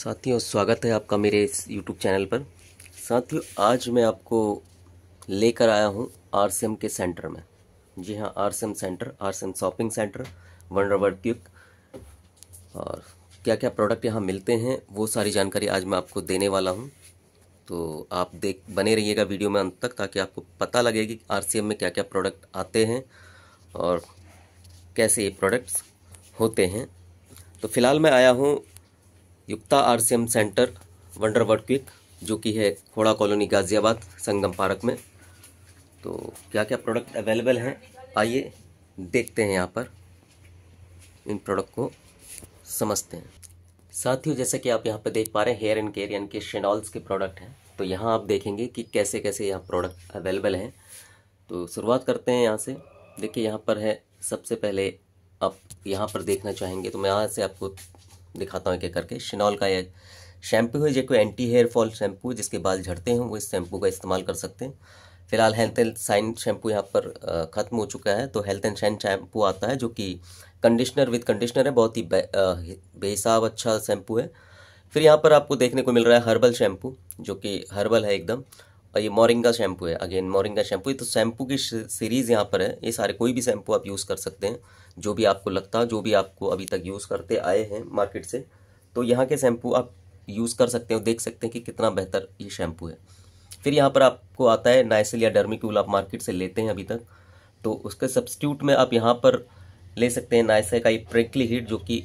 साथियों स्वागत है आपका मेरे इस यूट्यूब चैनल पर साथियों आज मैं आपको लेकर आया हूँ आरसीएम के सेंटर में जी हाँ RCM centre RCM shopping centre wonder world quick और क्या क्या प्रोडक्ट यहाँ मिलते हैं वो सारी जानकारी आज मैं आपको देने वाला हूँ तो आप देख बने रहिएगा वीडियो में अंत तक ताकि आपको पता लगे कि आर में क्या क्या प्रोडक्ट आते हैं और कैसे ये प्रोडक्ट्स होते हैं तो फिलहाल मैं आया हूँ युक्ता RCM centre wonder world quick जो कि है खोड़ा कॉलोनी गाजियाबाद संगम पार्क में तो क्या क्या प्रोडक्ट अवेलेबल हैं आइए देखते हैं यहाँ पर इन प्रोडक्ट को समझते हैं साथियों जैसे कि आप यहाँ पर देख पा रहे हैं हेयर एंड केयर यानी कि शेनॉल्स के प्रोडक्ट हैं तो यहाँ आप देखेंगे कि कैसे कैसे यहाँ प्रोडक्ट अवेलेबल हैं तो शुरुआत करते हैं यहाँ से देखिए यहाँ पर है सबसे पहले आप यहाँ पर देखना चाहेंगे तो मैं यहाँ से आपको दिखाता हूँ एक करके शिनॉल का यह शैम्पू है जो कोई एंटी हेयर फॉल शैम्पू जिसके बाल झड़ते हैं वो इस शैम्पू का इस्तेमाल कर सकते हैं फिलहाल हेल्थ एंड साइन शैम्पू यहाँ पर ख़त्म हो चुका है तो हेल्थ एंड शाइन शैम्पू आता है जो कि कंडीशनर विद कंडीशनर है बहुत ही बेहिसाब अच्छा शैम्पू है फिर यहाँ पर आपको देखने को मिल रहा है हर्बल शैम्पू जो कि हर्बल है एकदम और ये मोरिंगा शैम्पू है अगेन मोरिंगा शैम्पू तो शैम्पू की सीरीज़ यहाँ पर है ये सारे कोई भी शैम्पू आप यूज़ कर सकते हैं जो भी आपको लगता जो भी आपको अभी तक यूज़ करते आए हैं मार्केट से तो यहाँ के शैम्पू आप यूज़ कर सकते हो देख सकते हैं कि कितना बेहतर ये शैम्पू है फिर यहाँ पर आपको आता है नाइसिल या डर्मिक्यूल आप मार्केट से लेते हैं अभी तक तो उसके सब्सिट्यूट में आप यहाँ पर ले सकते हैं नाइसिल का ये प्रिंकली हीट जो कि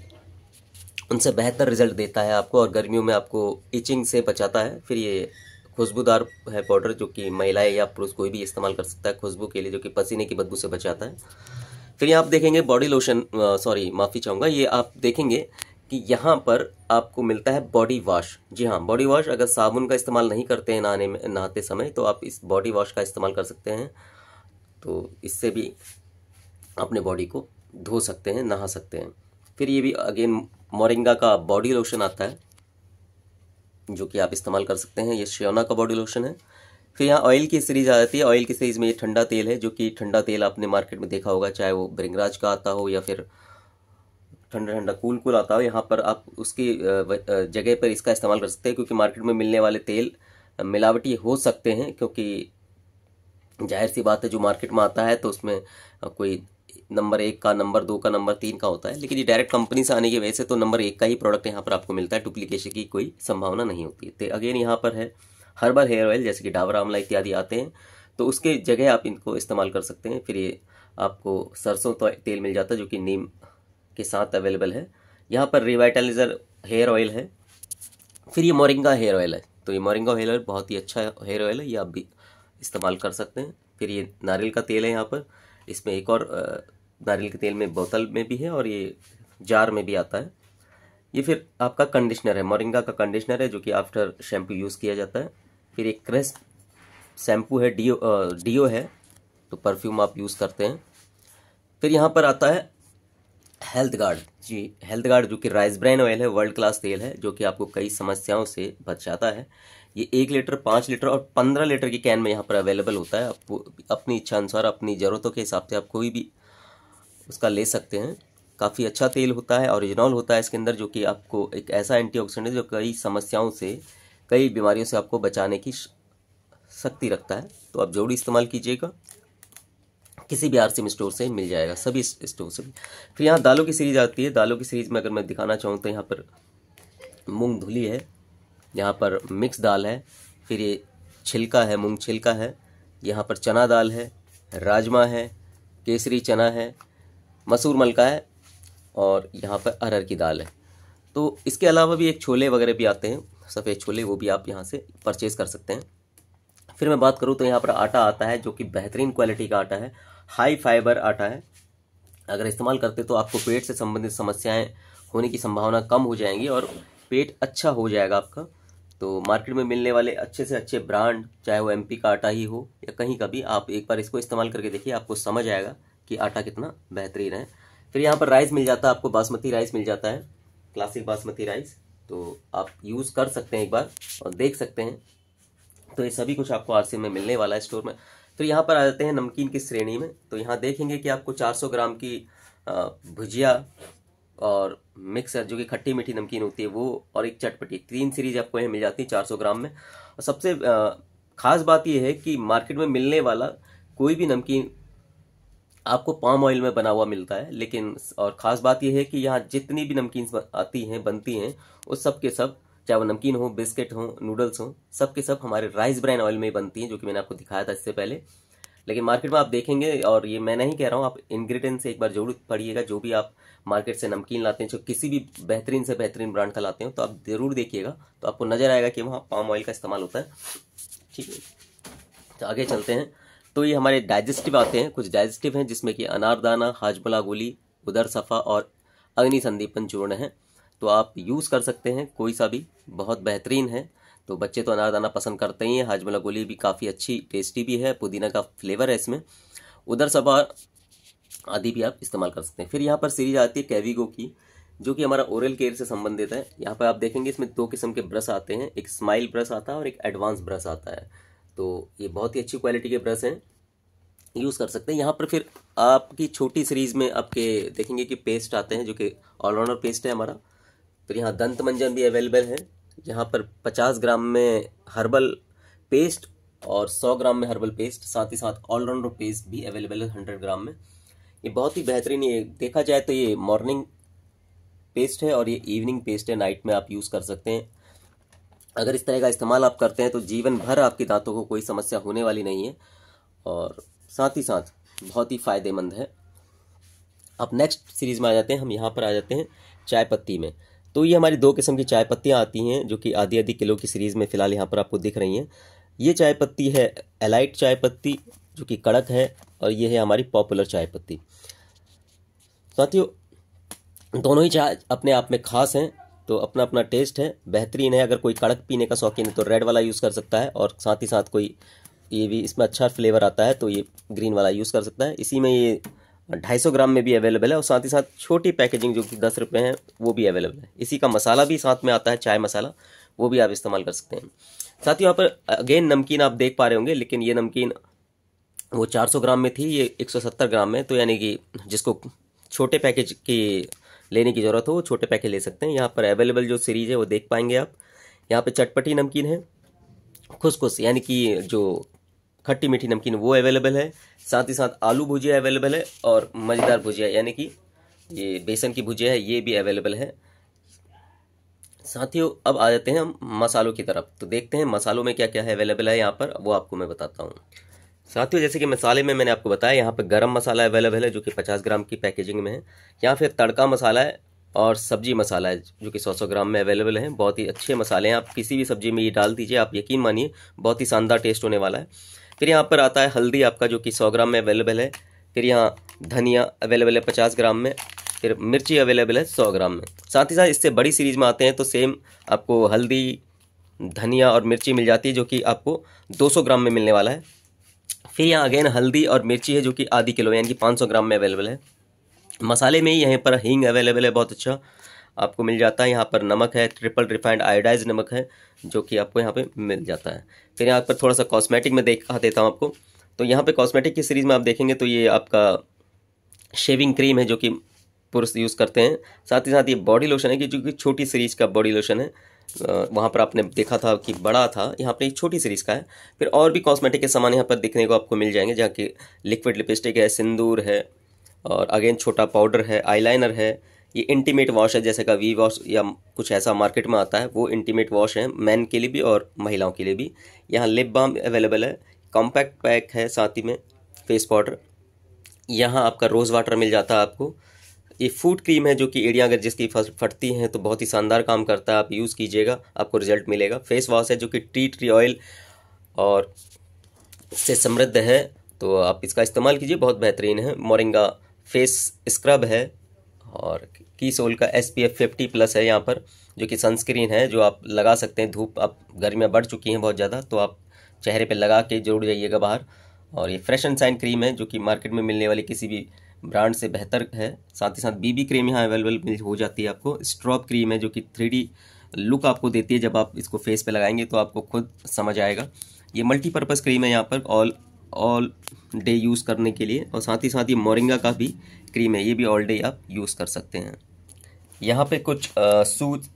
उनसे बेहतर रिजल्ट देता है आपको और गर्मियों में आपको इचिंग से बचाता है फिर ये खुशबूदार है पाउडर जो कि महिलाएं या पुरुष कोई भी इस्तेमाल कर सकता है खुशबू के लिए जो कि पसीने की बदबू से बचाता है फिर यहाँ आप देखेंगे बॉडी लोशन सॉरी माफ़ी चाहूँगा ये आप देखेंगे कि यहाँ पर आपको मिलता है बॉडी वॉश जी हाँ बॉडी वॉश अगर साबुन का इस्तेमाल नहीं करते हैं नहाने में नहाते समय तो आप इस बॉडी वॉश का इस्तेमाल कर सकते हैं तो इससे भी अपने बॉडी को धो सकते हैं नहा सकते हैं फिर ये भी अगेन मोरिंगा का बॉडी लोशन आता है जो कि आप इस्तेमाल कर सकते हैं ये श्योना का बॉडी लोशन है फिर यहाँ ऑयल की सीरीज आ जाती है ऑयल की सीरीज में ये ठंडा तेल है जो कि ठंडा तेल आपने मार्केट में देखा होगा चाहे वो ब्रिंगराज का आता हो या फिर ठंडा ठंडा कूल कूल आता हो यहाँ पर आप उसकी जगह पर इसका इस्तेमाल कर सकते हैं क्योंकि मार्केट में मिलने वाले तेल मिलावटी हो सकते हैं क्योंकि जाहिर सी बात है जो मार्केट में आता है तो उसमें कोई नंबर एक का नंबर दो का नंबर तीन का होता है लेकिन ये डायरेक्ट कंपनी से आने की वजह से तो नंबर एक का ही प्रोडक्ट यहाँ पर आपको मिलता है डुप्लीकेशन की कोई संभावना नहीं होती तो अगेन यहाँ पर है हर्बल हेयर ऑयल जैसे कि डाबर आंवला इत्यादि आते हैं तो उसके जगह आप इनको इस्तेमाल कर सकते हैं फिर ये आपको सरसों तो तेल मिल जाता है जो कि नीम के साथ अवेलेबल है यहाँ पर रिवाइटलाइजर हेयर ऑयल है फिर ये मोरिंगा हेयर ऑयल है तो ये मोरिंगा हेयर ऑयल बहुत ही अच्छा हेयर ऑयल है ये आप भी इस्तेमाल कर सकते हैं फिर ये नारियल का तेल है यहाँ पर इसमें एक और नारियल के तेल में बोतल में भी है और ये जार में भी आता है ये फिर आपका कंडीशनर है मोरिंगा का कंडीशनर है जो कि आफ्टर शैम्पू यूज़ किया जाता है फिर एक क्रिस्प शैम्पू है डीओ डीओ है तो परफ्यूम आप यूज़ करते हैं फिर यहाँ पर आता है हेल्थ गार्ड जी हेल्थ गार्ड जो कि राइस ब्राइन ऑयल है वर्ल्ड क्लास तेल है जो कि आपको कई समस्याओं से बचाता है ये एक लीटर पाँच लीटर और पंद्रह लीटर की कैन में यहाँ पर अवेलेबल होता है आपको अपनी इच्छा अनुसार अपनी ज़रूरतों के हिसाब से आप कोई भी उसका ले सकते हैं काफ़ी अच्छा तेल होता है ओरिजिनल होता है इसके अंदर जो कि आपको एक ऐसा एंटीऑक्सीडेंट जो कई समस्याओं से कई बीमारियों से आपको बचाने की शक्ति रखता है तो आप जरूर इस्तेमाल कीजिएगा किसी भी सी स्टोर से मिल जाएगा सभी स्टोर से भी फिर यहाँ दालों की सीरीज आती है दालों की सीरीज में अगर मैं दिखाना चाहूँ तो यहाँ पर मूंग धुली है यहाँ पर मिक्स दाल है फिर ये छिलका है मूंग छिलका है यहाँ पर चना दाल है राजमा है केसरी चना है मसूर मलका है और यहाँ पर अरहर की दाल है तो इसके अलावा भी एक छोले वगैरह भी आते हैं सफ़ेद छोले वो भी आप यहाँ से परचेज़ कर सकते हैं फिर मैं बात करूँ तो यहाँ पर आटा आता है जो कि बेहतरीन क्वालिटी का आटा है हाई फाइबर आटा है अगर इस्तेमाल करते तो आपको पेट से संबंधित समस्याएं होने की संभावना कम हो जाएंगी और पेट अच्छा हो जाएगा आपका तो मार्केट में मिलने वाले अच्छे से अच्छे ब्रांड चाहे वो एमपी का आटा ही हो या कहीं का भी आप एक बार इसको इस्तेमाल करके देखिए आपको समझ आएगा कि आटा कितना बेहतरीन है फिर यहाँ पर राइस मिल जाता है आपको बासमती राइस मिल जाता है क्लासिक बासमती राइस तो आप यूज़ कर सकते हैं एक बार और देख सकते हैं तो ये सभी कुछ आपको आर में मिलने वाला है स्टोर में तो यहाँ पर आ जाते हैं नमकीन की श्रेणी में तो यहाँ देखेंगे कि आपको 400 ग्राम की भुजिया और मिक्सर जो कि खट्टी मीठी नमकीन होती है वो और एक चटपटी तीन सीरीज आपको यहाँ मिल जाती है 400 ग्राम में और सबसे खास बात यह है कि मार्केट में मिलने वाला कोई भी नमकीन आपको पाम ऑयल में बना हुआ मिलता है लेकिन और ख़ास बात यह है कि यहाँ जितनी भी नमकीन आती हैं बनती हैं उस सब के सब चाहे वो नमकीन हो बिस्किट हो नूडल्स हो सब के सब हमारे राइस ब्रैन ऑयल में बनती हैं जो कि मैंने आपको दिखाया था इससे पहले लेकिन मार्केट में आप देखेंगे और ये मैं नहीं कह रहा हूँ आप इन्ग्रीडियंट्स एक बार जरूर पढ़िएगा जो भी आप मार्केट से नमकीन लाते हैं जो किसी भी बेहतरीन से बेहतरीन ब्रांड का लाते हो तो आप ज़रूर देखिएगा तो आपको नज़र आएगा कि वहाँ पाम ऑयल का इस्तेमाल होता है ठीक है तो आगे चलते हैं तो ये हमारे डाइजेस्टिव आते हैं कुछ डाइजेस्टिव हैं जिसमें कि अनारदाना हाजमला गोली उदर सफ़ा और अग्नि संदीपन चूर्ण हैं तो आप यूज़ कर सकते हैं कोई सा भी बहुत बेहतरीन है तो बच्चे तो अनारदाना पसंद करते ही हैं हाजमला गोली भी काफ़ी अच्छी टेस्टी भी है पुदीना का फ्लेवर है इसमें उधर सफ़ा आदि भी आप इस्तेमाल कर सकते हैं फिर यहाँ पर सीरीज आती है कैविगो की जो कि हमारा ओरल केयर से संबंधित है यहाँ पर आप देखेंगे इसमें दो किस्म के ब्रश आते हैं एक स्माइल ब्रश आता है और एक एडवांस ब्रश आता है तो ये बहुत ही अच्छी क्वालिटी के ब्रश हैं यूज़ कर सकते हैं यहाँ पर फिर आपकी छोटी सीरीज़ में आपके देखेंगे कि पेस्ट आते हैं जो कि ऑलराउंडर पेस्ट है हमारा फिर यहाँ दंत मंजन भी अवेलेबल है यहाँ पर पचास ग्राम में हर्बल पेस्ट और सौ ग्राम में हर्बल पेस्ट साथ ही साथ ऑलराउंडर पेस्ट भी अवेलेबल है हंड्रेड ग्राम में ये बहुत ही बेहतरीन ये देखा जाए तो ये मॉर्निंग पेस्ट है और ये इवनिंग पेस्ट है नाइट में आप यूज़ कर सकते हैं अगर इस तरह का इस्तेमाल आप करते हैं तो जीवन भर आपके दांतों को कोई समस्या होने वाली नहीं है और साथ ही साथ बहुत ही फायदेमंद है अब नेक्स्ट सीरीज में आ जाते हैं हम यहाँ पर आ जाते हैं चाय पत्ती में तो ये हमारी दो किस्म की चाय पत्तियाँ आती हैं जो कि आधी आधी किलो की सीरीज़ में फ़िलहाल यहाँ पर आपको दिख रही हैं ये चाय पत्ती है एलाइट चाय पत्ती जो कि कड़क है और ये है हमारी पॉपुलर चाय पत्ती साथियों दोनों ही चाय अपने आप में खास हैं तो अपना अपना टेस्ट है बेहतरीन है अगर कोई कड़क पीने का शौकीन है तो रेड वाला यूज़ कर सकता है और साथ ही साथ कोई ये भी इसमें अच्छा फ्लेवर आता है तो ये ग्रीन वाला यूज़ कर सकता है इसी में ये ढाई सौ ग्राम में भी अवेलेबल है और साथ ही साथ छोटी पैकेजिंग जो कि दस रुपये हैं वो भी अवेलेबल है इसी का मसाला भी साथ में आता है चाय मसाला वो भी आप इस्तेमाल कर सकते हैं साथ ही यहाँ पर अगेन नमकीन आप देख पा रहे होंगे लेकिन ये नमकीन वो 400 ग्राम में थी ये 170 ग्राम में तो यानी कि जिसको छोटे पैकेज की लेने की ज़रूरत हो वो छोटे पैकेट ले सकते हैं यहाँ पर अवेलेबल जो सीरीज है वो देख पाएंगे आप यहाँ पर चटपटी नमकीन है खुशखुश यानी कि जो खट्टी मीठी नमकीन वो अवेलेबल है साथ ही साथ आलू भुजिया अवेलेबल है और मज़ेदार भुजिया यानी कि ये बेसन की भुजिया है ये भी अवेलेबल है साथियों अब आ जाते हैं हम मसालों की तरफ तो देखते हैं मसालों में क्या क्या है अवेलेबल है यहाँ पर वो आपको मैं बताता हूँ साथियों जैसे कि मसाले में मैंने आपको बताया यहाँ पर गरम मसाला अवेलेबल है जो कि 50 ग्राम की पैकेजिंग में है यहाँ फिर तड़का मसाला है और सब्जी मसाला है जो कि 100 सौ ग्राम में अवेलेबल है बहुत ही अच्छे मसाले हैं आप किसी भी सब्जी में ये डाल दीजिए आप यकीन मानिए बहुत ही शानदार टेस्ट होने वाला है फिर यहाँ पर आता है हल्दी आपका जो कि सौ ग्राम में अवेलेबल है फिर यहाँ धनिया अवेलेबल है पचास ग्राम में फिर मिर्ची अवेलेबल है सौ ग्राम में साथ ही साथ इससे बड़ी सीरीज़ में आते हैं तो सेम आपको हल्दी धनिया और मिर्ची मिल जाती है जो कि आपको 200 ग्राम में मिलने वाला है फिर यहाँ अगेन हल्दी और मिर्ची है जो कि आधी किलो यानी कि 500 ग्राम में अवेलेबल है मसाले में ही यहाँ पर हींग अवेलेबल है बहुत अच्छा आपको मिल जाता है यहाँ पर नमक है ट्रिपल रिफाइंड आयोडाइज नमक है जो कि आपको यहाँ पे मिल जाता है फिर यहाँ पर थोड़ा सा कॉस्मेटिक में देखा देता हूँ आपको तो यहाँ पर कॉस्मेटिक की सीरीज़ में आप देखेंगे तो ये आपका शेविंग क्रीम है जो कि पुरुष यूज़ करते हैं साथ ही साथ ये बॉडी लोशन है कि जो कि छोटी सीरीज़ का बॉडी लोशन है वहाँ पर आपने देखा था कि बड़ा था यहाँ पर एक छोटी सीरीज़ का है फिर और भी कॉस्मेटिक के सामान यहाँ पर देखने को आपको मिल जाएंगे जहाँ की लिक्विड लिपस्टिक है सिंदूर है और अगेन छोटा पाउडर है आईलाइनर है ये इंटीमेट वॉश है जैसे का वी वॉश या कुछ ऐसा मार्केट में आता है वो इंटीमेट वॉश है मैन के लिए भी और महिलाओं के लिए भी यहाँ लिप बाम अवेलेबल है कॉम्पैक्ट पैक है साथ ही में फेस पाउडर यहाँ आपका रोज़ वाटर मिल जाता है आपको ये फूड क्रीम है जो कि एड़ियाँ अगर जिसकी फटती हैं तो बहुत ही शानदार काम करता है आप यूज़ कीजिएगा आपको रिजल्ट मिलेगा फेस वॉश है जो कि टी ट्री ऑयल और से समृद्ध है तो आप इसका इस्तेमाल कीजिए बहुत बेहतरीन है मोरिंगा फेस स्क्रब है और की सोल का S P F fifty plus है यहाँ पर जो कि सनस्क्रीन है जो आप लगा सकते हैं धूप आप गर्मियाँ बढ़ चुकी हैं बहुत ज़्यादा तो आप चेहरे पर लगा के जरूर जाइएगा बाहर और ये फ्रेश एंड साइन क्रीम है जो कि मार्केट में मिलने वाली किसी भी ब्रांड से बेहतर है साथ ही साथ बीबी क्रीम यहाँ अवेलेबल मिल हो जाती है आपको स्ट्रॉप क्रीम है जो कि थ्री लुक आपको देती है जब आप इसको फेस पे लगाएंगे तो आपको खुद समझ आएगा ये मल्टीपर्पज़ क्रीम है यहाँ पर ऑल ऑल डे यूज़ करने के लिए और साथ ही साथ ये मोरिंगा का भी क्रीम है ये भी ऑल डे आप यूज़ कर सकते हैं यहाँ पर कुछ सूज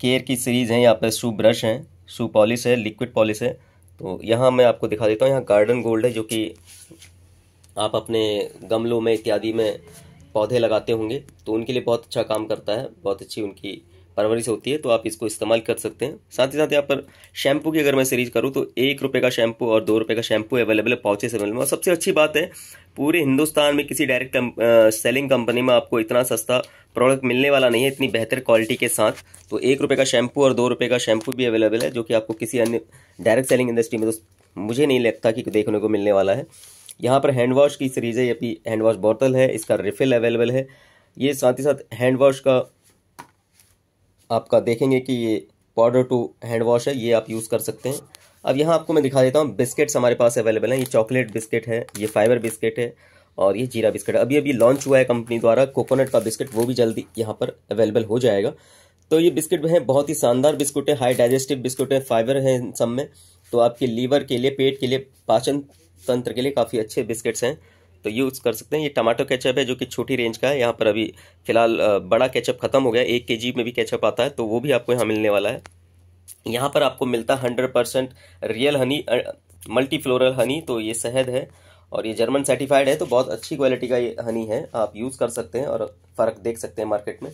केयर की सीरीज़ हैं यहाँ पर शू ब्रश हैं शू पॉलिश है लिक्विड पॉलिश है तो यहाँ मैं आपको दिखा देता हूँ यहाँ गार्डन गोल्ड है जो कि आप अपने गमलों में इत्यादि में पौधे लगाते होंगे तो उनके लिए बहुत अच्छा काम करता है बहुत अच्छी उनकी परवरिश होती है तो आप इसको इस्तेमाल कर सकते हैं साथ ही साथ यहाँ पर शैम्पू की अगर मैं सीरीज करूँ तो एक रुपये का शैम्पू और दो रुपये का शैम्पू अवेलेबल है पाउचेस अवेलेबल है और सबसे अच्छी बात है पूरे हिंदुस्तान में किसी डायरेक्ट कम, सेलिंग कंपनी में आपको इतना सस्ता प्रोडक्ट मिलने वाला नहीं है इतनी बेहतर क्वालिटी के साथ तो एक रुपये का शैम्पू और दो रुपये का शैम्पू भी अवेलेबल है जो कि आपको किसी अन्य डायरेक्ट सेलिंग इंडस्ट्री में तो मुझे नहीं लगता कि देखने को मिलने वाला है यहाँ पर हैंड वॉश की सीरीज़ है ये अपनी हैंड वॉश बोतल है इसका रिफिल अवेलेबल है ये साथ ही साथ हैंड वॉश का आपका देखेंगे कि ये पाउडर टू हैंड वॉश है ये आप यूज़ कर सकते हैं अब यहाँ आपको मैं दिखा देता हूँ बिस्किट्स हमारे पास अवेलेबल हैं ये चॉकलेट बिस्किट है ये फाइबर बिस्किट है और ये जीरा बिस्किट अभी अभी लॉन्च हुआ है कंपनी द्वारा कोकोनट का बिस्किट वो भी जल्दी यहाँ पर अवेलेबल हो जाएगा तो ये बिस्किट हैं बहुत ही शानदार बिस्कुट है हाई डाइजेस्टिव बिस्कुट है फाइबर है इन सब में तो आपके लीवर के लिए पेट के लिए पाचन तंत्र के लिए काफ़ी अच्छे बिस्किट्स हैं तो यूज़ कर सकते हैं ये टमाटो केचप है जो कि छोटी रेंज का है यहाँ पर अभी फिलहाल बड़ा केचप ख़त्म हो गया एक के में भी केचप आता है तो वो भी आपको यहाँ मिलने वाला है यहाँ पर आपको मिलता है hundred percent real honey multi floral honey तो ये शहद है और ये जर्मन सर्टिफाइड है तो बहुत अच्छी क्वालिटी का ये हनी है आप यूज़ कर सकते हैं और फ़र्क देख सकते हैं मार्केट में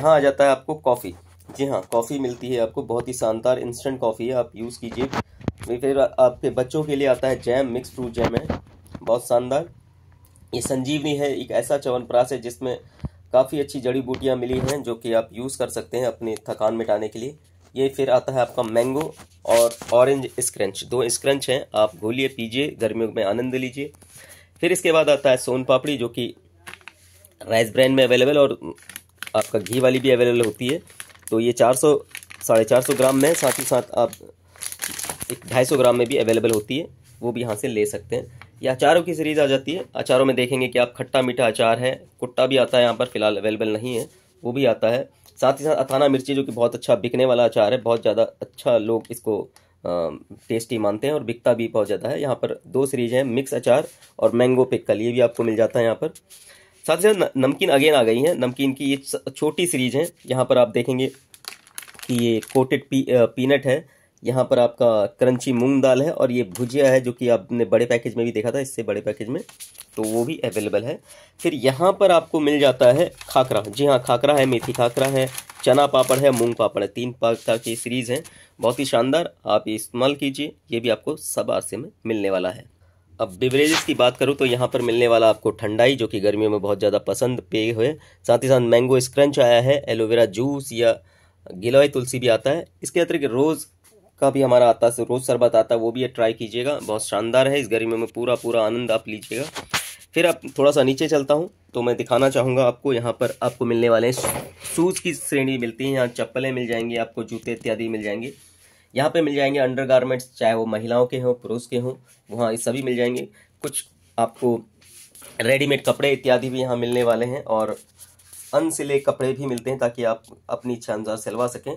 यहाँ आ जाता है आपको कॉफ़ी जी हाँ कॉफ़ी मिलती है आपको बहुत ही शानदार इंस्टेंट कॉफ़ी है आप यूज़ कीजिए फिर आपके बच्चों के लिए आता है जैम मिक्स फ्रूट जैम है बहुत शानदार ये संजीवनी है एक ऐसा चवनप्राश है जिसमें काफ़ी अच्छी जड़ी बूटियाँ मिली हैं जो कि आप यूज़ कर सकते हैं अपनी थकान मिटाने के लिए ये फिर आता है आपका मैंगो और ऑरेंज स्क्रंच दो स्क्रंच हैं आप घोलिए पीजिए गर्मियों में आनंद लीजिए फिर इसके बाद आता है सोन पापड़ी जो कि राइस ब्रांड में अवेलेबल और आपका घी वाली भी अवेलेबल होती है तो ये चार सौ साढ़े चार सौ ग्राम में साथ ही साथ आप एक ढाई सौ ग्राम में भी अवेलेबल होती है वो भी यहाँ से ले सकते हैं ये अचारों की सीरीज़ आ जाती है अचारों में देखेंगे कि आप खट्टा मीठा अचार है कुट्टा भी आता है यहाँ पर फिलहाल अवेलेबल नहीं है वो भी आता है साथ ही साथ अथाना मिर्ची जो कि बहुत अच्छा बिकने वाला अचार है बहुत ज़्यादा अच्छा लोग इसको टेस्टी मानते हैं और बिकता भी बहुत ज़्यादा है यहाँ पर दो सीरीज हैं मिक्स अचार और मैंगो पिक्कल ये भी आपको मिल जाता है यहाँ पर साथ ही साथ नमकीन अगेन आ गई है नमकीन की ये छोटी सीरीज है यहाँ पर आप देखेंगे कि ये कोटेड पी, पीनट है यहाँ पर आपका क्रंची मूंग दाल है और ये भुजिया है जो कि आपने बड़े पैकेज में भी देखा था इससे बड़े पैकेज में तो वो भी अवेलेबल है फिर यहाँ पर आपको मिल जाता है खाकरा जी हाँ खाकरा है मेथी खाकरा है चना पापड़ है मूंग पापड़ है तीन प्रकार की सीरीज़ हैं बहुत ही शानदार आप ये इस्तेमाल कीजिए ये भी आपको सब आरसे में मिलने वाला है अब बेवरेजेस की बात करूँ तो यहाँ पर मिलने वाला आपको ठंडाई जो कि गर्मियों में बहुत ज़्यादा पसंद पे हुए साथ ही साथ मैंगो स्क्रंच आया है एलोवेरा जूस या गिलोय तुलसी भी आता है इसके अतिरिक्त रोज़ का भी हमारा आता है रोज़ शरबत आता है वो भी ट्राई कीजिएगा बहुत शानदार है इस गर्मी में पूरा पूरा आनंद आप लीजिएगा फिर आप थोड़ा सा नीचे चलता हूँ तो मैं दिखाना चाहूँगा आपको यहाँ पर आपको मिलने वाले हैं शूज़ की श्रेणी मिलती है यहाँ चप्पलें मिल जाएंगी आपको जूते इत्यादि मिल जाएंगे यहाँ पे मिल जाएंगे अंडर गारमेंट्स चाहे वो महिलाओं के हों पुरुष के हों वहाँ ये सभी मिल जाएंगे कुछ आपको रेडीमेड कपड़े इत्यादि भी यहाँ मिलने वाले हैं और अनसिले कपड़े भी मिलते हैं ताकि आप अपनी इच्छा अनुसार सिलवा सकें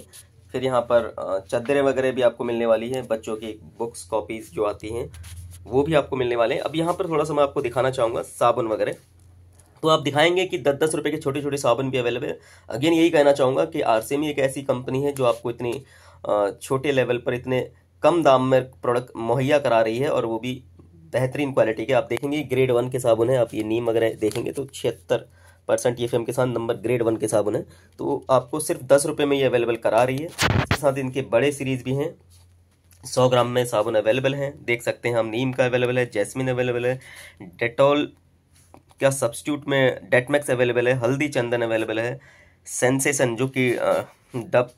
फिर यहाँ पर चदरें वगैरह भी आपको मिलने वाली है बच्चों की बुक्स कॉपीज़ जो आती हैं वो भी आपको मिलने वाले हैं अब यहाँ पर थोड़ा सा मैं आपको दिखाना चाहूँगा साबुन वगैरह तो आप दिखाएंगे कि दस दस रुपये के छोटे छोटे साबुन भी अवेलेबल है अगेन यही कहना चाहूँगा कि आरसीएम एक ऐसी कंपनी है जो आपको इतनी छोटे लेवल पर इतने कम दाम में प्रोडक्ट मुहैया करा रही है और वो भी बेहतरीन क्वालिटी के आप देखेंगे ग्रेड वन के साबुन है आप ये नीम वगैरह देखेंगे तो छिहत्तर परसेंट ई e के साथ नंबर ग्रेड वन के साबुन है तो आपको सिर्फ दस रुपये में ये अवेलेबल करा रही है इसके साथ इनके बड़े सीरीज़ भी हैं सौ ग्राम में साबुन अवेलेबल हैं देख सकते हैं हम नीम का अवेलेबल है जैस्मिन अवेलेबल है डेटॉल का सब्सटीट्यूट में डेटमैक्स अवेलेबल है हल्दी चंदन अवेलेबल है सेंसेशन जो कि डब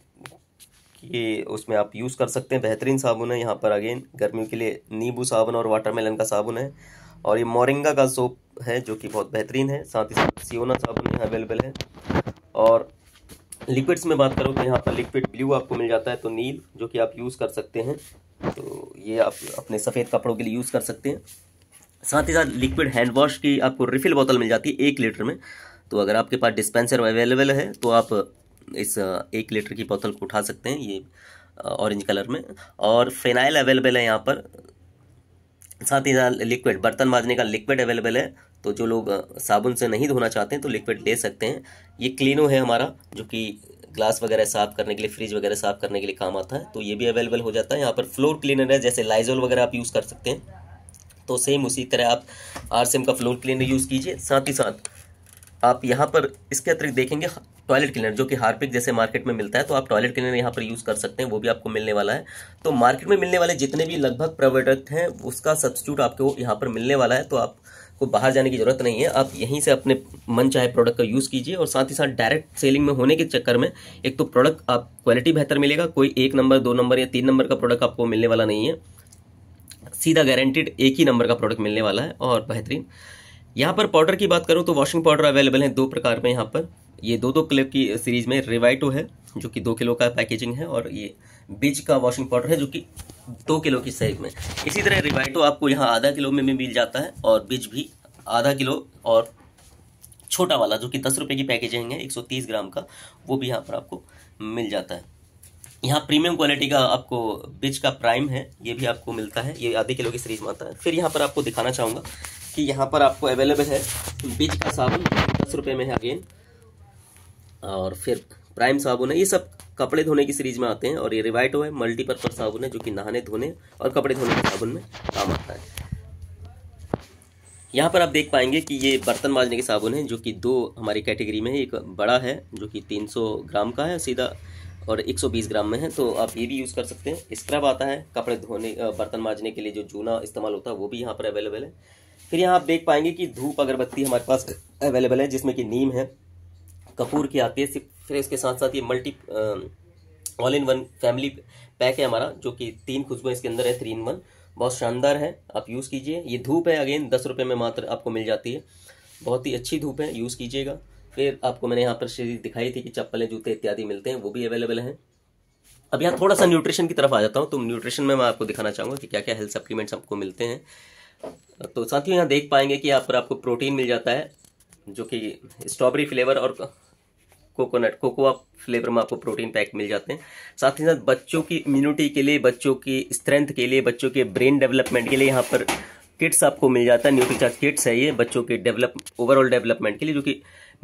की उसमें आप यूज़ कर सकते हैं बेहतरीन साबुन है यहाँ पर अगेन गर्मियों के लिए नींबू साबुन और वाटरमेलन का साबुन है और ये मोरिंगा का सोप है जो कि बहुत बेहतरीन है साथ ही साथ सियोना साबुन यहाँ अवेलेबल है और लिक्विड्स में बात करूँ तो यहाँ पर लिक्विड ब्लू आपको मिल जाता है तो नील जो कि आप यूज़ कर सकते हैं तो ये आप अपने सफ़ेद कपड़ों के लिए यूज़ कर सकते हैं साथ ही साथ लिक्विड हैंड वॉश की आपको रिफिल बोतल मिल जाती है एक लीटर में तो अगर आपके पास डिस्पेंसर अवेलेबल है तो आप इस एक लीटर की बोतल को उठा सकते हैं ये ऑरेंज कलर में और फिनाइल अवेलेबल है यहाँ पर साथ ही साथ लिक्विड बर्तन माजने का लिक्विड अवेलेबल है तो जो लोग साबुन से नहीं धोना चाहते हैं तो लिक्विड ले सकते हैं ये क्लीनो है हमारा जो कि ग्लास वगैरह साफ करने के लिए फ्रिज वगैरह साफ करने के लिए काम आता है तो ये भी अवेलेबल हो जाता है यहाँ पर फ्लोर क्लीनर है जैसे लाइजोल वगैरह आप यूज़ कर सकते हैं तो सेम उसी तरह आप आर का फ्लोर क्लीनर यूज़ कीजिए साथ ही साथ आप यहाँ पर इसके अतिरिक्त देखेंगे टॉयलेट क्लीनर जो कि हार्पिक जैसे मार्केट में मिलता है तो आप टॉयलेट क्लीनर यहाँ पर यूज़ कर सकते हैं वो भी आपको मिलने वाला है तो मार्केट में मिलने वाले जितने भी लगभग प्रोडक्ट हैं उसका सब्सिट्यूट आपको यहाँ पर मिलने वाला है तो आपको बाहर जाने की ज़रूरत नहीं है आप यहीं से अपने मन चाहे प्रोडक्ट का यूज़ कीजिए और साथ ही साथ डायरेक्ट सेलिंग में होने के चक्कर में एक तो प्रोडक्ट आप क्वालिटी बेहतर मिलेगा कोई एक नंबर दो नंबर या तीन नंबर का प्रोडक्ट आपको मिलने वाला नहीं है सीधा गारंटेड एक ही नंबर का प्रोडक्ट मिलने वाला है और बेहतरीन यहाँ पर पाउडर की बात करूँ तो वॉशिंग पाउडर अवेलेबल है दो प्रकार में यहाँ पर ये दो दो किलो की सीरीज में रिवाइटो है जो कि दो किलो का पैकेजिंग है और ये बीज का वॉशिंग पाउडर है जो कि दो किलो की साइज में इसी तरह रिवाइटो आपको यहाँ आधा किलो में मिल जाता है और बीज भी आधा किलो और छोटा वाला जो कि दस रुपये की पैकेजिंग है एक ग्राम का वो भी यहाँ पर आपको मिल जाता है यहाँ प्रीमियम क्वालिटी का आपको बीज का प्राइम है ये भी आपको मिलता है ये आधे किलो की सीरीज में आता है फिर यहाँ पर आपको दिखाना चाहूँगा कि यहाँ पर आपको अवेलेबल है बीज का साबुन दस रुपये में है अगेन और फिर प्राइम साबुन है ये सब कपड़े धोने की सीरीज में आते हैं और ये रिवाइटो है मल्टीपर्पज साबुन है जो कि नहाने धोने और कपड़े धोने के साबुन में काम आता है यहाँ पर आप देख पाएंगे कि ये बर्तन माजने के साबुन है जो कि दो हमारी कैटेगरी में है एक बड़ा है जो कि 300 ग्राम का है सीधा और 120 ग्राम में है तो आप ये भी यूज़ कर सकते हैं स्क्रब आता है कपड़े धोने बर्तन माजने के लिए जो जूना इस्तेमाल होता है वो भी यहाँ पर अवेलेबल है फिर यहाँ आप देख पाएंगे कि धूप अगरबत्ती हमारे पास अवेलेबल है जिसमें कि नीम है कपूर की आती है फिर इसके साथ साथ ये multi all in one family pack है हमारा जो कि तीन खुशबू इसके अंदर है थ्री इन वन बहुत शानदार है आप यूज़ कीजिए ये धूप है अगेन दस रुपये में मात्र आपको मिल जाती है बहुत ही अच्छी धूप है यूज़ कीजिएगा फिर आपको मैंने यहाँ पर सीरीज दिखाई थी कि चप्पलें जूते इत्यादि मिलते हैं वो भी अवेलेबल हैं अब यहाँ थोड़ा सा न्यूट्रिशन की तरफ आ जाता हूँ तो न्यूट्रिशन में मैं आपको दिखाना चाहूँगा कि क्या क्या हेल्थ सप्लीमेंट्स आपको मिलते हैं तो साथियों यहाँ देख पाएंगे कि यहाँ पर आपको प्रोटीन मिल जाता है जो कि स्ट्रॉबेरी फ्लेवर और कोकोनट कोकोआ फ्लेवर में आपको प्रोटीन पैक मिल जाते हैं साथ ही साथ बच्चों की इम्यूनिटी के लिए बच्चों की स्ट्रेंथ के लिए बच्चों के ब्रेन डेवलपमेंट के लिए यहाँ पर किट्स आपको मिल जाता है न्यूट्रीचार्ज किट्स है ये बच्चों के डेवलप ओवरऑल डेवलपमेंट के लिए जो कि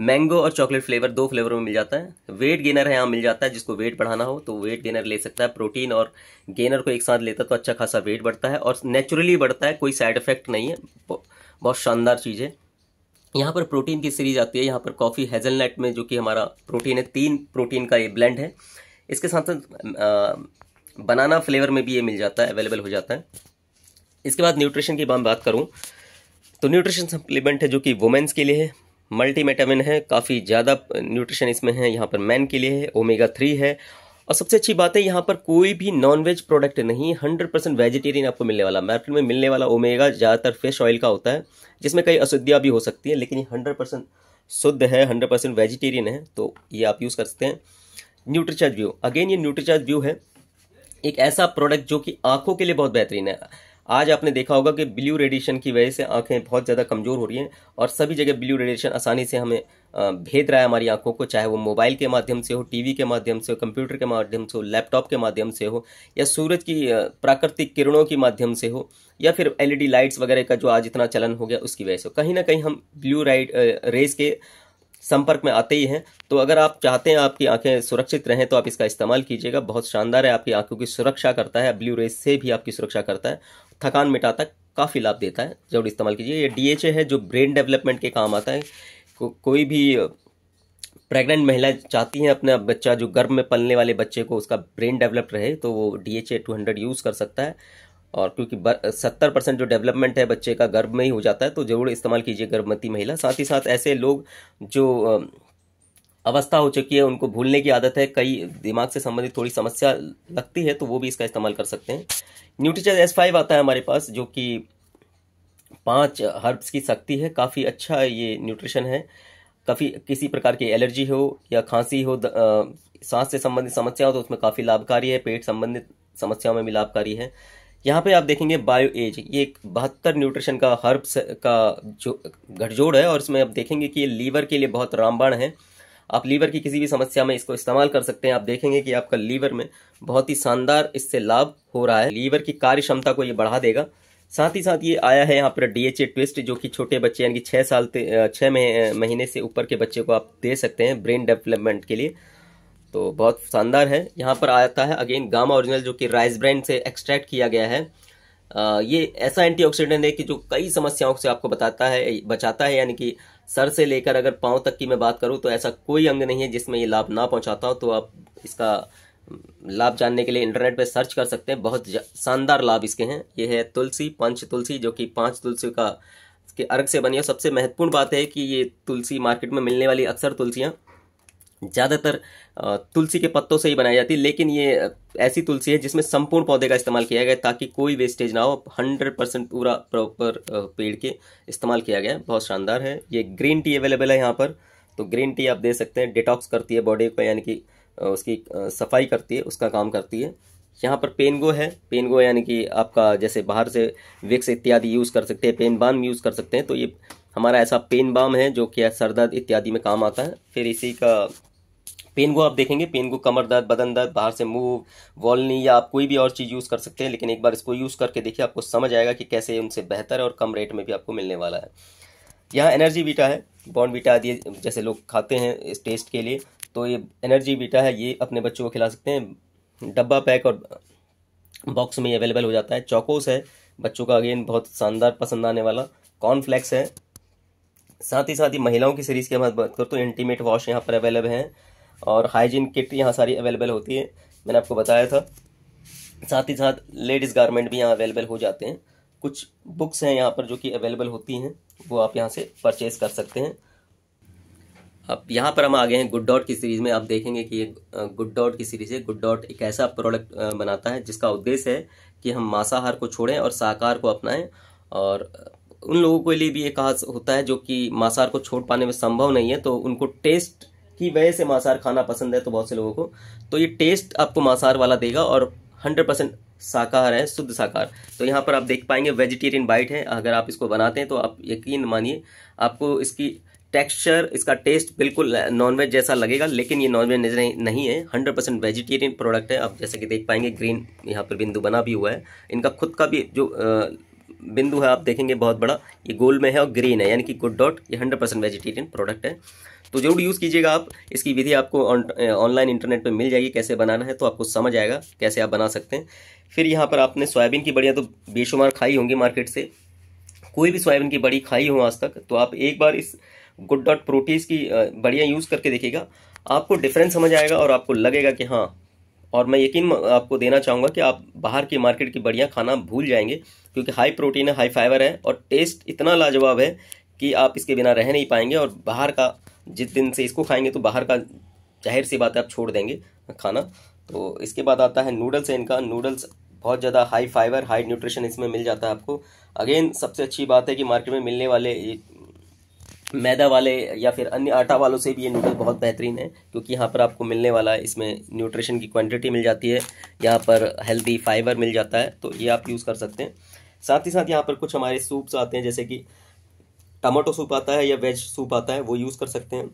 मैंगो और चॉकलेट फ्लेवर दो फ्लेवरों में मिल जाता है वेट गेनर है यहाँ मिल जाता है जिसको वेट बढ़ाना हो तो वेट गेनर ले सकता है प्रोटीन और गेनर को एक साथ लेता तो अच्छा खासा वेट बढ़ता है और नेचुरली बढ़ता है कोई साइड इफेक्ट नहीं है बहुत शानदार चीज़ है यहाँ पर प्रोटीन की सीरीज आती है यहाँ पर कॉफ़ी हेजलनट में जो कि हमारा प्रोटीन है तीन प्रोटीन का ये ब्लेंड है इसके साथ साथ बनाना फ्लेवर में भी ये मिल जाता है अवेलेबल हो जाता है इसके बाद न्यूट्रिशन की बात करूँ तो न्यूट्रिशन सप्लीमेंट है जो कि वुमेंस के लिए है मल्टी है काफ़ी ज़्यादा न्यूट्रिशन इसमें है यहाँ पर मैन के लिए है ओमेगा थ्री है और सबसे अच्छी बात है यहाँ पर कोई भी नॉन वेज प्रोडक्ट नहीं हंड्रेड परसेंट वेजिटेरियन आपको मिलने वाला मार्केट में मिलने वाला ओमेगा ज़्यादातर फिश ऑयल का होता है जिसमें कई अशुद्धियाँ भी हो सकती है लेकिन ये हंड्रेड परसेंट शुद्ध है हंड्रेड परसेंट वेजिटेरियन है तो ये आप यूज़ कर सकते हैं न्यूट्रीचार्ज व्यू अगेन ये न्यूट्रीचार्ज व्यू है एक ऐसा प्रोडक्ट जो कि आंखों के लिए बहुत बेहतरीन है आज आपने देखा होगा कि ब्लू रेडिएशन की वजह से आंखें बहुत ज़्यादा कमज़ोर हो रही हैं और सभी जगह ब्लू रेडिएशन आसानी से हमें भेद रहा है हमारी आंखों को चाहे वो मोबाइल के माध्यम से हो टीवी के माध्यम से हो कंप्यूटर के माध्यम से हो लैपटॉप के माध्यम से हो या सूरज की प्राकृतिक किरणों के माध्यम से हो या फिर एलईडी लाइट्स वगैरह का जो आज इतना चलन हो गया उसकी वजह से कहीं ना कहीं हम ब्लू राइट रेस के संपर्क में आते ही हैं तो अगर आप चाहते हैं आपकी आंखें सुरक्षित रहें तो आप इसका इस्तेमाल कीजिएगा बहुत शानदार है आपकी आंखों की सुरक्षा करता है ब्लू रेस से भी आपकी सुरक्षा करता है थकान मिटाता है काफ़ी लाभ देता है जरूर इस्तेमाल कीजिए ये डी है जो ब्रेन डेवलपमेंट के काम आता है को, कोई भी प्रेग्नेंट महिला चाहती हैं अपना बच्चा जो गर्भ में पलने वाले बच्चे को उसका ब्रेन डेवलप रहे तो वो D H A two hundred use कर सकता है और क्योंकि सत्तर परसेंट जो डेवलपमेंट है बच्चे का गर्भ में ही हो जाता है तो ज़रूर इस्तेमाल कीजिए गर्भवती महिला साथ ही साथ ऐसे लोग जो अवस्था हो चुकी है उनको भूलने की आदत है कई दिमाग से संबंधित थोड़ी समस्या लगती है तो वो भी इसका इस्तेमाल कर सकते हैं न्यूट्रीचर एस फाइव आता है हमारे पास जो कि पांच हर्ब्स की शक्ति है काफ़ी अच्छा ये न्यूट्रिशन है काफ़ी किसी प्रकार की एलर्जी हो या खांसी हो सांस से संबंधित समस्या हो तो उसमें काफ़ी लाभकारी है पेट संबंधित समस्याओं में भी लाभकारी है यहाँ पे आप देखेंगे बायो एज ये एक बहत्तर न्यूट्रिशन का हर्ब्स का जो घटजोड़ है और इसमें आप देखेंगे कि ये लीवर के लिए बहुत रामबाण है आप लीवर की किसी भी समस्या में इसको इस्तेमाल कर सकते हैं आप देखेंगे कि आपका लीवर में बहुत ही शानदार इससे लाभ हो रहा है लीवर की कार्य क्षमता को ये बढ़ा देगा साथ ही साथ ये आया है यहाँ पर डीएचए ट्विस्ट जो कि छोटे बच्चे यानी कि छः साल छः महीने से ऊपर के बच्चे को आप दे सकते हैं ब्रेन डेवलपमेंट के लिए तो बहुत शानदार है यहाँ पर आता है अगेन गामा ओरिजिनल जो कि राइस ब्रांड से एक्सट्रैक्ट किया गया है आ, ये ऐसा एंटीऑक्सीडेंट है कि जो कई समस्याओं से आपको बताता है बचाता है यानी कि सर से लेकर अगर पाँव तक की मैं बात करूँ तो ऐसा कोई अंग नहीं है जिसमें ये लाभ ना पहुँचाता हूँ तो आप इसका लाभ जानने के लिए इंटरनेट पर सर्च कर सकते हैं बहुत शानदार लाभ इसके हैं ये है तुलसी पंच तुलसी जो कि पांच तुलसी का के अर्घ से बनी है सबसे महत्वपूर्ण बात है कि ये तुलसी मार्केट में मिलने वाली अक्सर तुलसियाँ ज़्यादातर तुलसी के पत्तों से ही बनाई जाती है लेकिन ये ऐसी तुलसी है जिसमें संपूर्ण पौधे का इस्तेमाल किया गया ताकि कोई वेस्टेज ना हो हंड्रेड परसेंट पूरा प्रॉपर पेड़ के इस्तेमाल किया गया बहुत शानदार है ये ग्रीन टी अवेलेबल है यहाँ पर तो ग्रीन टी आप दे सकते हैं डिटॉक्स करती है बॉडी को यानी कि उसकी सफाई करती है उसका काम करती है यहाँ पर पेनगो है पेनगो यानी कि आपका जैसे बाहर से विक्स इत्यादि यूज़ कर सकते हैं पेन बाम यूज़ कर सकते हैं तो ये हमारा ऐसा पेन बाम है जो कि सर दर्द इत्यादि में काम आता है फिर इसी का पेन को आप देखेंगे पेन को कमर दर्द बदन दर्द बाहर से मूव वॉलनी या आप कोई भी और चीज़ यूज़ कर सकते हैं लेकिन एक बार इसको यूज़ करके देखिए आपको समझ आएगा कि कैसे उनसे बेहतर और कम रेट में भी आपको मिलने वाला है यहाँ एनर्जी बीटा है बॉन्ड बीटा आदि जैसे लोग खाते हैं इस टेस्ट के लिए तो ये एनर्जी बीटा है ये अपने बच्चों को खिला सकते हैं डब्बा पैक और बॉक्स में अवेलेबल हो जाता है चौकोस है बच्चों का अगेन बहुत शानदार पसंद आने वाला कॉर्नफ्लेक्स है साथ ही साथ ही महिलाओं की सीरीज़ की हम बात करते तो इंटीमेट वॉश यहाँ पर अवेलेबल है और हाइजीन किट यहाँ सारी अवेलेबल होती है मैंने आपको बताया था साथ ही साथ लेडीज़ गारमेंट भी यहाँ अवेलेबल हो जाते हैं कुछ बुक्स हैं यहाँ पर जो कि अवेलेबल होती हैं वो आप यहाँ से परचेज़ कर सकते हैं अब यहाँ पर हम आ गए हैं गुड डॉट की सीरीज़ में आप देखेंगे कि ये गुड डॉट की सीरीज़ है गुड डॉट एक ऐसा प्रोडक्ट बनाता है जिसका उद्देश्य है कि हम मांसाहार को छोड़ें और साकार को अपनाएं और उन लोगों के लिए भी ये कहा होता है जो कि मांसाहार को छोड़ पाने में संभव नहीं है तो उनको टेस्ट की वजह से मांसाहार खाना पसंद है तो बहुत से लोगों को तो ये टेस्ट आपको मांसाहार वाला देगा और हंड्रेड परसेंट शाकाहार है शुद्ध शाकाहार तो यहाँ पर आप देख पाएंगे वेजिटेरियन बाइट है अगर आप इसको बनाते हैं तो आप यकीन मानिए आपको इसकी टेक्सचर इसका टेस्ट बिल्कुल नॉनवेज जैसा लगेगा लेकिन ये नॉनवेज नहीं है हंड्रेड परसेंट वेजिटेरियन प्रोडक्ट है आप जैसे कि देख पाएंगे ग्रीन यहाँ पर बिंदु बना भी हुआ है इनका खुद का भी जो बिंदु है आप देखेंगे बहुत बड़ा ये गोल में है और ग्रीन है यानी कि गुड डॉट ये हंड्रेड परसेंट वेजिटेरियन प्रोडक्ट है तो जरूर यूज़ कीजिएगा आप इसकी विधि आपको ऑनलाइन इंटरनेट पर मिल जाएगी कैसे बनाना है तो आपको समझ आएगा कैसे आप बना सकते हैं फिर यहाँ पर आपने सोयाबीन की बड़ियाँ तो बेशुमार खाई होंगी मार्केट से कोई भी सोयाबीन की बड़ी खाई हो आज तक तो आप एक बार इस गुड डॉट प्रोटीज की बढ़िया यूज़ करके देखिएगा आपको डिफरेंस समझ आएगा और आपको लगेगा कि हाँ और मैं यकीन आपको देना चाहूँगा कि आप बाहर की मार्केट की बढ़िया खाना भूल जाएंगे क्योंकि हाई प्रोटीन है हाई फाइबर है और टेस्ट इतना लाजवाब है कि आप इसके बिना रह नहीं पाएंगे और बाहर का जिस दिन से इसको खाएंगे तो बाहर का जाहिर सी बात है आप छोड़ देंगे खाना तो इसके बाद आता है नूडल्स है इनका नूडल्स बहुत ज़्यादा हाई फाइबर हाई न्यूट्रिशन इसमें मिल जाता है आपको अगेन सबसे अच्छी बात है कि मार्केट में मिलने वाले मैदा वाले या फिर अन्य आटा वालों से भी ये नूडल बहुत बेहतरीन है क्योंकि यहाँ पर आपको मिलने वाला है इसमें न्यूट्रिशन की क्वांटिटी मिल जाती है यहाँ पर हेल्दी फाइबर मिल जाता है तो ये आप यूज़ कर सकते हैं साथ ही साथ यहाँ पर कुछ हमारे सूप्स आते हैं जैसे कि टमाटो सूप आता है या वेज सूप आता है वो यूज़ कर सकते हैं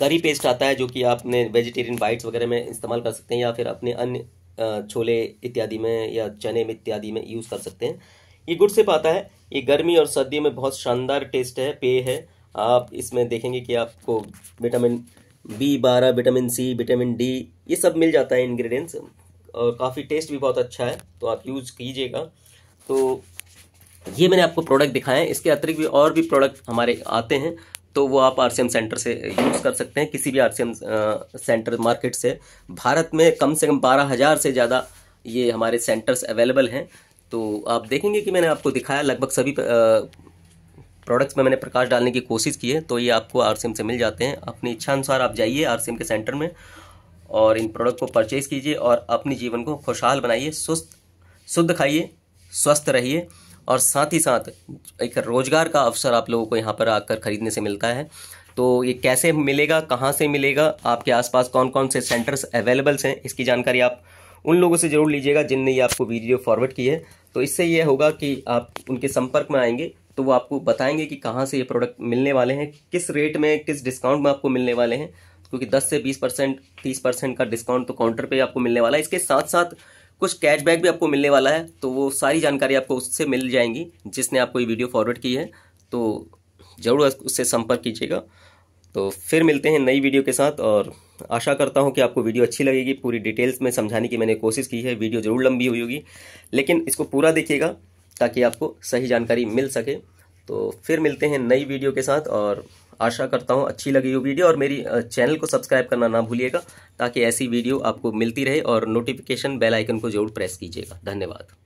करी पेस्ट आता है जो कि आपने वेजिटेरियन बाइट्स वगैरह में इस्तेमाल कर सकते हैं या फिर अपने अन्य छोले इत्यादि में या चने में इत्यादि में यूज़ कर सकते हैं ये गुड सिप आता है ये गर्मी और सर्दी में बहुत शानदार टेस्ट है पेय है आप इसमें देखेंगे कि आपको विटामिन बी बारह विटामिन सी विटामिन डी ये सब मिल जाता है इन्ग्रीडियंट्स और काफ़ी टेस्ट भी बहुत अच्छा है तो आप यूज़ कीजिएगा तो ये मैंने आपको प्रोडक्ट दिखाए हैं इसके अतिरिक्त भी और भी प्रोडक्ट हमारे आते हैं तो वो आप आर सेंटर से यूज़ कर सकते हैं किसी भी आर सेंटर मार्केट से भारत में कम से कम बारह हज़ार से ज़्यादा ये हमारे सेंटर्स अवेलेबल हैं तो आप देखेंगे कि मैंने आपको दिखाया लगभग सभी प्रोडक्ट्स में मैंने प्रकाश डालने की कोशिश की है तो ये आपको आर से मिल जाते हैं अपनी इच्छा अनुसार आप जाइए आर के सेंटर में और इन प्रोडक्ट को परचेज़ कीजिए और अपने जीवन को खुशहाल बनाइए सुस्त शुद्ध खाइए स्वस्थ रहिए और साथ ही साथ एक रोज़गार का अवसर आप लोगों को यहाँ पर आकर ख़रीदने से मिलता है तो ये कैसे मिलेगा कहाँ से मिलेगा आपके आसपास कौन कौन से सेंटर्स अवेलेबल्स हैं इसकी जानकारी आप उन लोगों से ज़रूर लीजिएगा जिनने ये आपको वीडियो फॉरवर्ड की है तो इससे ये होगा कि आप उनके संपर्क में आएंगे तो वो आपको बताएंगे कि कहाँ से ये प्रोडक्ट मिलने वाले हैं किस रेट में किस डिस्काउंट में आपको मिलने वाले हैं क्योंकि 10 से 20 परसेंट तीस परसेंट का डिस्काउंट तो काउंटर पे आपको मिलने वाला है इसके साथ साथ कुछ कैशबैक भी आपको मिलने वाला है तो वो सारी जानकारी आपको उससे मिल जाएंगी जिसने आपको ये वीडियो फॉरवर्ड की है तो ज़रूर उससे संपर्क कीजिएगा तो फिर मिलते हैं नई वीडियो के साथ और आशा करता हूँ कि आपको वीडियो अच्छी लगेगी पूरी डिटेल्स में समझाने की मैंने कोशिश की है वीडियो ज़रूर लंबी हुई होगी लेकिन इसको पूरा देखिएगा ताकि आपको सही जानकारी मिल सके तो फिर मिलते हैं नई वीडियो के साथ और आशा करता हूँ अच्छी लगी हो वीडियो और मेरी चैनल को सब्सक्राइब करना ना भूलिएगा ताकि ऐसी वीडियो आपको मिलती रहे और नोटिफिकेशन बेल आइकन को जरूर प्रेस कीजिएगा धन्यवाद